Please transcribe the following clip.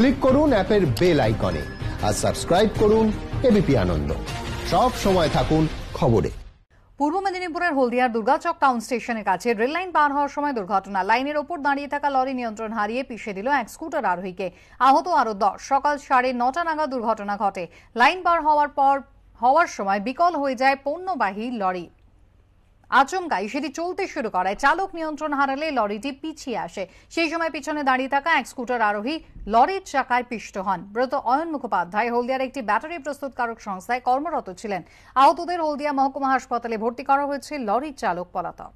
click করুন অ্যাপের bell আইকনে আর সাবস্ক্রাইব করুন এবিপি আনন্দ সব সময় থাকুন খবরে পূর্ব মেদিনীপুরের হলদিয়ার দুর্গাচক টাউন স্টেশনের কাছে রেল লাইন পার হওয়ার সময় দুর্ঘটনা লাইনের ওপর দাঁড়িয়ে থাকা লরি নিয়ন্ত্রণ হারিয়ে পিষে দিল এক স্কুটার আরোহীকে আহত আরো দশ সকাল সাড়ে নটা নাগা দুর্ঘটনা ঘটে লাইন পার হওয়ার পর হওয়ার সময় বিকল হয়ে যায় পণ্যবাহী লরি আচমকা সেটি চলতে শুরু করে চালক নিয়ন্ত্রণ হারালে লরিটি পিছিয়ে আসে সেই সময় পিছনে দাঁড়িয়ে থাকা এক স্কুটার আরোহী লরির চাকায় পিষ্ট হন ব্রত অয়ন মুখোপাধ্যায় হলদিয়ার একটি ব্যাটারি প্রস্তুতকারক সংস্থায় কর্মরত ছিলেন আহতদের হলদিয়া মহকুমা হাসপাতালে ভর্তি করা হয়েছে লরির চালক পলাতক